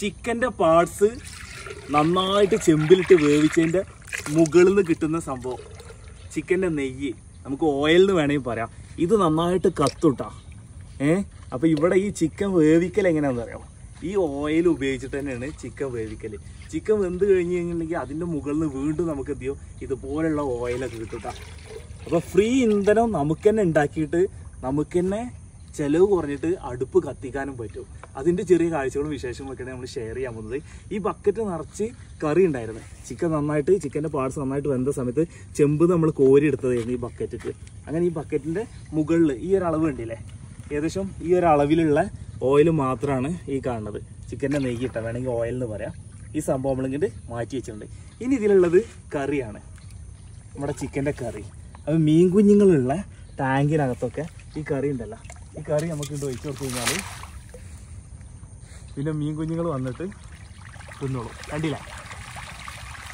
ചിക്കൻ്റെ പാർട്സ് നന്നായിട്ട് ചെമ്പിലിട്ട് വേവിച്ചതിൻ്റെ മുകളിൽ നിന്ന് കിട്ടുന്ന സംഭവം ചിക്കൻ്റെ നെയ്യ് നമുക്ക് ഓയിൽ എന്ന് വേണമെങ്കിൽ പറയാം ഇത് നന്നായിട്ട് കത്തുട്ടാ ഏ അപ്പം ഇവിടെ ഈ ചിക്കൻ വേവിക്കൽ എങ്ങനെയാണെന്ന് അറിയാം ഈ ഓയിൽ ഉപയോഗിച്ചിട്ട് തന്നെയാണ് ചിക്കൻ വേവിക്കൽ ചിക്കൻ വെന്ത് കഴിഞ്ഞ് കഴിഞ്ഞിട്ടുണ്ടെങ്കിൽ അതിൻ്റെ മുകളിൽ നിന്ന് വീണ്ടും നമുക്ക് എന്ത് ചെയ്യും ഇതുപോലുള്ള ഓയിലൊക്കെ കിട്ടുക അപ്പോൾ ഫ്രീ ഇന്ധനം നമുക്ക് തന്നെ ഉണ്ടാക്കിയിട്ട് നമുക്ക് തന്നെ ചിലവ് കുറഞ്ഞിട്ട് അടുപ്പ് കത്തിക്കാനും പറ്റും അതിൻ്റെ ചെറിയ കാഴ്ചകളും വിശേഷങ്ങളൊക്കെയാണ് നമ്മൾ ഷെയർ ചെയ്യാൻ പോകുന്നത് ഈ ബക്കറ്റ് നിറച്ച് കറി ഉണ്ടായിരുന്നു ചിക്കൻ നന്നായിട്ട് ചിക്കൻ്റെ പാർട്സ് നന്നായിട്ട് വെന്ത സമയത്ത് ചെമ്പ് നമ്മൾ കോരിയെടുത്തതായിരുന്നു ഈ ബക്കറ്റിൽ അങ്ങനെ ഈ ബക്കറ്റിൻ്റെ മുകളിൽ ഈ ഒരു അളവ് ഉണ്ടല്ലേ ഏകദേശം ഈ ഒരു അളവിലുള്ള ഓയിൽ മാത്രമാണ് ഈ കാണുന്നത് ചിക്കൻ്റെ നെയ്യിട്ട വേണമെങ്കിൽ ഓയിൽ എന്ന് പറയാം ഈ സംഭവം നമ്മളിങ്ങനെ മാറ്റി വെച്ചിട്ടുണ്ട് ഇനി ഇതിലുള്ളത് കറിയാണ് നമ്മുടെ ചിക്കൻ്റെ കറി അപ്പം മീൻ കുഞ്ഞുങ്ങളുള്ള ടാങ്കിനകത്തൊക്കെ ഈ കറി ഉണ്ടല്ലോ ഈ കറി നമുക്ക് ഇട്ട് ഒഴിച്ചു കൊടുത്തു കഴിഞ്ഞാൽ പിന്നെ മീൻ കുഞ്ഞുങ്ങൾ വന്നിട്ട് തിന്നോളൂ കണ്ടില്ല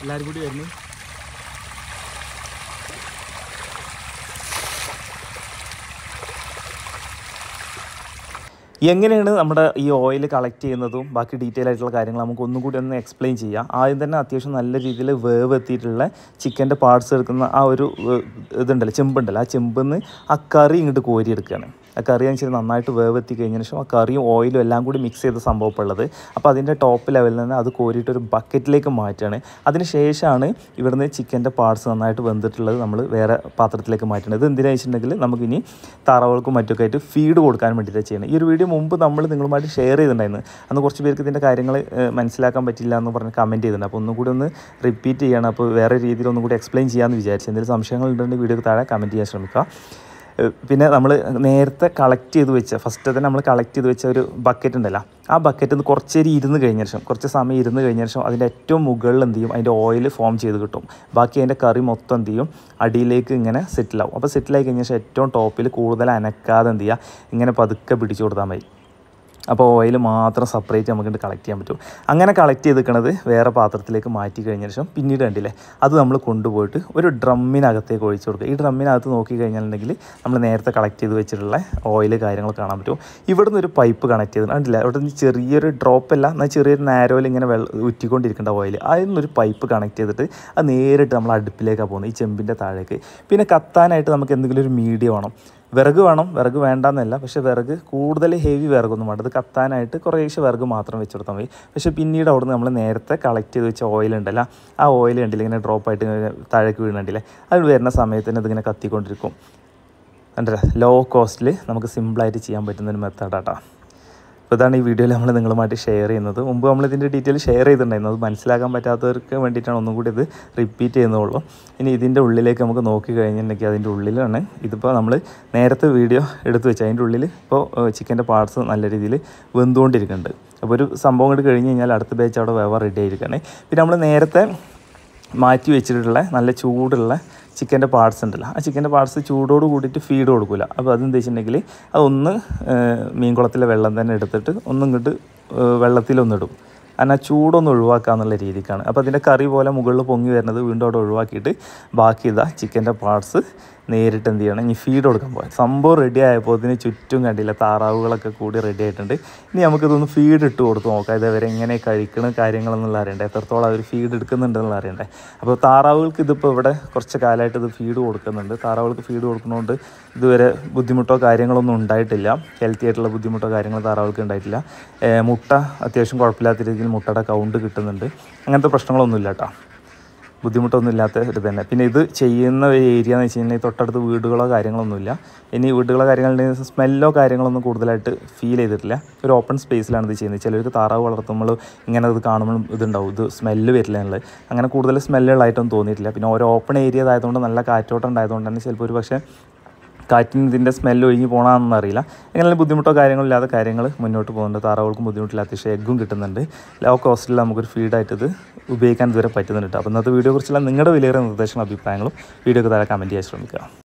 എല്ലാവരും കൂടി വരുന്നു എങ്ങനെയാണ് നമ്മുടെ ഈ ഓയിൽ കളക്ട് ചെയ്യുന്നതും ബാക്കി ഡീറ്റെയിൽ ആയിട്ടുള്ള കാര്യങ്ങൾ നമുക്ക് ഒന്നും കൂടി ഒന്ന് എക്സ്പ്ലെയിൻ ചെയ്യാം ആദ്യം തന്നെ അത്യാവശ്യം നല്ല രീതിയിൽ വേവ് എത്തിയിട്ടുള്ള ചിക്കൻ്റെ പാർട്സ് എടുക്കുന്ന ആ ഒരു ഇതുണ്ടല്ലോ ചെമ്പുണ്ടല്ലോ ആ ചെമ്പിൽ നിന്ന് ആ കറി ഇങ്ങോട്ട് കോരിയെടുക്കുകയാണ് ആ കറി ഇച്ചിരി നന്നായിട്ട് വേവെത്തി കഴിഞ്ഞതിന് ശേഷം ആ കറിയും ഓയിലും എല്ലാം കൂടി മിക്സ് ചെയ്ത സംഭവമുള്ളത് അപ്പോൾ അതിൻ്റെ ടോപ്പ് ലെവലിൽ നിന്ന് അത് കോരിയിട്ട് ഒരു ബക്കറ്റിലേക്ക് മാറ്റുകയാണ് അതിന് ശേഷമാണ് ഇവിടുന്ന് ചിക്കൻ്റെ പാർട്സ് നന്നായിട്ട് വെന്തിട്ടുള്ളത് നമ്മൾ വേറെ പാത്രത്തിലേക്ക് മാറ്റണം ഇത് എന്തിനാ വെച്ചിട്ടുണ്ടെങ്കിൽ നമുക്കിനി താറാവുകൾക്കും മറ്റൊക്കെ ആയിട്ട് ഫീഡ് കൊടുക്കാൻ വേണ്ടിയിട്ടാണ് ചെയ്യുന്നത് ഈ ഒരു വീഡിയോ മുമ്പ് നമ്മൾ നിങ്ങളുമായിട്ട് ഷെയർ ചെയ്തിട്ടുണ്ടായിരുന്നു അന്ന് കുറച്ച് പേർക്ക് ഇതിൻ്റെ കാര്യങ്ങൾ മനസ്സിലാക്കാൻ പറ്റില്ല എന്ന് പറഞ്ഞ് കമൻറ്റ് ചെയ്തിട്ടുണ്ട് അപ്പോൾ ഒന്നുകൂടി ഒന്ന് റിപ്പീറ്റ് ചെയ്യണം അപ്പോൾ വേറെ രീതിയിൽ ഒന്നും കൂടി എക്സ്പ്ലെയിൻ ചെയ്യാമെന്ന് വിചാരിച്ചു എന്തെങ്കിലും സംശയങ്ങൾ ഉണ്ടെങ്കിൽ വീഡിയോക്ക് താഴെ കമൻറ്റ് ചെയ്യാൻ ശ്രമിക്കുക പിന്നെ നമ്മൾ നേരത്തെ കളക്ട് ചെയ്ത് വെച്ച ഫസ്റ്റ് തന്നെ നമ്മൾ കളക്ട് ചെയ്ത് വെച്ച ഒരു ബക്കറ്റ് ഉണ്ടല്ലോ ആ ബക്കറ്റിൽ നിന്ന് കുറച്ച് നേരം ഇരുന്ന് കഴിഞ്ഞ ശേഷം കുറച്ച് സമയം ഇരുന്ന് കഴിഞ്ഞ ശേഷം അതിൻ്റെ ഏറ്റവും മുകളിൽ എന്ത് ചെയ്യും അതിൻ്റെ ഓയിൽ ഫോം ചെയ്ത് കിട്ടും ബാക്കി അതിൻ്റെ കറി മൊത്തം എന്ത് ചെയ്യും അടിയിലേക്ക് ഇങ്ങനെ സെറ്റിലാവും അപ്പോൾ സെറ്റിലായി കഴിഞ്ഞ ശേഷം ഏറ്റവും ടോപ്പിൽ കൂടുതൽ അനക്കാതെ എന്ത് ചെയ്യുക ഇങ്ങനെ പതുക്കെ പിടിച്ചു കൊടുത്താൽ മതി അപ്പോൾ ഓയിൽ മാത്രം സെപ്പറേറ്റ് നമുക്ക് കളക്ട് ചെയ്യാൻ പറ്റും അങ്ങനെ കളക്ട് ചെയ്തിരിക്കണത് വേറെ പാത്രത്തിലേക്ക് മാറ്റി കഴിഞ്ഞ ശേഷം പിന്നീട് കണ്ടില്ലേ അത് നമ്മൾ കൊണ്ടുപോയിട്ട് ഒരു ഡ്രമ്മിനകത്തേക്ക് ഒഴിച്ചു കൊടുക്കുക ഈ ഡ്രമ്മിനകത്ത് നോക്കിക്കഴിഞ്ഞാലുണ്ടെങ്കിൽ നമ്മൾ നേരത്തെ കളക്ട് ചെയ്ത് വെച്ചിട്ടുള്ള ഓയിൽ കാര്യങ്ങൾ കാണാൻ പറ്റും നിന്ന് ഒരു പൈപ്പ് കണക്ട് ചെയ്ത് കണ്ടില്ല അവിടെ നിന്ന് ചെറിയൊരു ഡ്രോപ്പ് അല്ല എന്നാൽ ചെറിയൊരു നാരോയിൽ ഇങ്ങനെ വെള്ളം ഉറ്റിക്കൊണ്ടിരിക്കേണ്ട ഓയിൽ അതിൽ നിന്നൊരു പൈപ്പ് കണക്ട് ചെയ്തിട്ട് അത് നേരിട്ട് നമ്മൾ അടുപ്പിലേക്കാണ് പോകുന്നത് ഈ ചെമ്പിൻ്റെ താഴേക്ക് പിന്നെ കത്താനായിട്ട് നമുക്ക് എന്തെങ്കിലും ഒരു മീഡിയ വേണം വിറക് വേണം വിറക് വേണ്ടെന്നല്ല പക്ഷേ വിറക് കൂടുതൽ ഹെവി വിറകൊന്നും വേണ്ട അത് കത്താനായിട്ട് കുറേശ്ശെ വിറക് മാത്രം വെച്ചെടുത്താൽ മതി പക്ഷേ പിന്നീട് അവിടെ നമ്മൾ നേരത്തെ കളക്ട് ചെയ്ത് വെച്ച ഓയിൽ ഉണ്ടല്ലോ ആ ഓയിൽ ഉണ്ടല്ലോ ഇങ്ങനെ ഡ്രോപ്പായിട്ട് താഴേക്ക് വീണുണ്ടല്ലേ അത് വരുന്ന സമയത്ത് തന്നെ അതിങ്ങനെ കത്തിക്കൊണ്ടിരിക്കും എന്താ ലോ കോസ്റ്റിൽ നമുക്ക് സിമ്പിളായിട്ട് ചെയ്യാൻ പറ്റുന്ന ഒരു മെത്തേഡാട്ടോ അപ്പോൾ ഈ വീഡിയോയിൽ നമ്മൾ നിങ്ങളുമായിട്ട് ഷെയർ ചെയ്യുന്നത് മുമ്പ് നമ്മൾ ഇതിൻ്റെ ഡീറ്റെയിൽ ഷെയർ ചെയ്തിട്ടുണ്ടായിരുന്നു അത് മനസ്സിലാക്കാൻ പറ്റാത്തവർക്ക് വേണ്ടിയിട്ടാണ് ഒന്നും കൂടി ഇത് റിപ്പീറ്റ് ചെയ്യുന്നുള്ളൂ ഇനി ഇതിൻ്റെ ഉള്ളിലേക്ക് നമുക്ക് നോക്കി കഴിഞ്ഞിട്ടുണ്ടെങ്കിൽ അതിൻ്റെ ഉള്ളിലാണ് ഇതിപ്പോൾ നമ്മൾ നേരത്തെ വീഡിയോ എടുത്തു വെച്ചാൽ അതിൻ്റെ ഉള്ളിൽ ഇപ്പോൾ ചിക്കൻ്റെ പാർട്സ് നല്ല രീതിയിൽ വെന്തുകൊണ്ടിരിക്കുന്നുണ്ട് അപ്പോൾ ഒരു സംഭവം കൂടി കഴിഞ്ഞ് കഴിഞ്ഞാൽ അടുത്ത ബാച്ച് അവിടെ വേവ റെഡി ആയിരിക്കണേ പിന്നെ നമ്മൾ നേരത്തെ മാറ്റി വെച്ചിട്ടുള്ള നല്ല ചൂടുള്ള ചിക്കൻ്റെ പാർട്സ് ഉണ്ടല്ലോ ആ ചിക്കൻ്റെ പാർട്സ് ചൂടോട് കൂടിയിട്ട് ഫീഡ് കൊടുക്കില്ല അപ്പോൾ അതെന്താ വെച്ചിട്ടുണ്ടെങ്കിൽ അതൊന്ന് മീൻകുളത്തിലെ വെള്ളം തന്നെ എടുത്തിട്ട് ഒന്നിങ്ങോട്ട് ഇങ്ങോട്ട് വെള്ളത്തിലൊന്നിടും കാരണം ചൂടൊന്ന് ഒഴിവാക്കുക എന്നുള്ള രീതിക്കാണ് അപ്പോൾ അതിൻ്റെ കറി പോലെ മുകളിൽ പൊങ്ങി വരുന്നത് വീണ്ടും അവിടെ ഒഴിവാക്കിയിട്ട് ബാക്കി ഇതാ ചിക്കൻ്റെ പാർട്സ് നേരിട്ട് എന്ത് ചെയ്യണം ഇനി ഫീഡ് കൊടുക്കാൻ പോകാം സംഭവം റെഡി ആയപ്പോൾ ഇതിന് ചുറ്റും കണ്ടില്ല താറാവുകളൊക്കെ കൂടി റെഡി ആയിട്ടുണ്ട് ഇനി നമുക്കിതൊന്ന് ഫീഡ് ഇട്ട് കൊടുത്ത് നോക്കാം ഇതവരെ എങ്ങനെ കഴിക്കണം കാര്യങ്ങളെന്നുള്ള അറിയണ്ടേ എത്രത്തോളം അവർ ഫീഡ് എടുക്കുന്നുണ്ടെന്നുള്ള അറിയണ്ടേ അപ്പോൾ താറാവുകൾക്ക് ഇതിപ്പോൾ ഇവിടെ കുറച്ച് കാലമായിട്ട് ഇത് ഫീഡ് കൊടുക്കുന്നുണ്ട് താറാവുകൾക്ക് ഫീഡ് കൊടുക്കുന്നതുകൊണ്ട് ഇതുവരെ ബുദ്ധിമുട്ടോ കാര്യങ്ങളൊന്നും ഉണ്ടായിട്ടില്ല ഹെൽത്തി ആയിട്ടുള്ള ബുദ്ധിമുട്ടോ കാര്യങ്ങളോ താറാവുകൾക്ക് ഉണ്ടായിട്ടില്ല മുട്ട അത്യാവശ്യം കുഴപ്പമില്ലാത്ത രീതിയിൽ അല്ലെങ്കിൽ മുട്ടയുടെ കൗണ്ട് കിട്ടുന്നുണ്ട് അങ്ങനത്തെ ഇല്ല കേട്ടോ ബുദ്ധിമുട്ടൊന്നും ഇല്ലാത്ത ഇത് തന്നെ പിന്നെ ഇത് ചെയ്യുന്ന ഒരു ഏരിയ എന്ന് വെച്ച് കഴിഞ്ഞാൽ തൊട്ടടുത്ത് വീടുകളോ കാര്യങ്ങളൊന്നുമില്ല ഇനി വീടുകളോ കാര്യങ്ങളുണ്ടെങ്കിൽ സ്മെല്ലോ കാര്യങ്ങളൊന്നും കൂടുതലായിട്ട് ഫീൽ ചെയ്തിട്ടില്ല ഒരു ഓപ്പൺ സ്പേസിലാണ് ഇത് ചെയ്യുന്നത് ചിലർക്ക് താറാവ് വളർത്തുമ്പോൾ ഇങ്ങനെ ഇത് കാണുമ്പോൾ ഇതുണ്ടാവും ഇത് സ്മെല്ല് വരില്ല എന്നുള്ളത് അങ്ങനെ കൂടുതൽ സ്മെല്ലുകളായിട്ടൊന്നും തോന്നിയിട്ടില്ല പിന്നെ ഓരോ ഓപ്പൺ ഏരിയ ആയതുകൊണ്ട് നല്ല കാറ്റോട്ടം ഉണ്ടായതുകൊണ്ട് തന്നെ ചിലപ്പോൾ ഒരു പക്ഷേ കാറ്റിന് ഇതിൻ്റെ സ്മെല്ല് ഒഴുകി പോകണമെന്ന് അറിയില്ല എങ്ങനെ ബുദ്ധിമുട്ടോ കാര്യങ്ങളില്ലാതെ കാര്യങ്ങൾ മുന്നോട്ട് പോകുന്നുണ്ട് താറാവുകൾക്കും ബുദ്ധിമുട്ടില്ല പക്ഷേ എഗ്ഗും കിട്ടുന്നുണ്ട് ലോ കോസ്റ്റിൽ നമുക്കൊരു ഫീഡായിട്ട് ഇത് ഉപയോഗിക്കാൻ ഇതുവരെ പറ്റുന്നുണ്ട് അപ്പോൾ ഇന്നത്തെ കുറിച്ചുള്ള നിങ്ങളുടെ വിലയേറെ നിർദ്ദേശങ്ങളും അഭിപ്രായങ്ങളും വീഡിയോക്ക് താഴെ കമൻറ്റ് ചെയ്യാൻ ശ്രമിക്കുക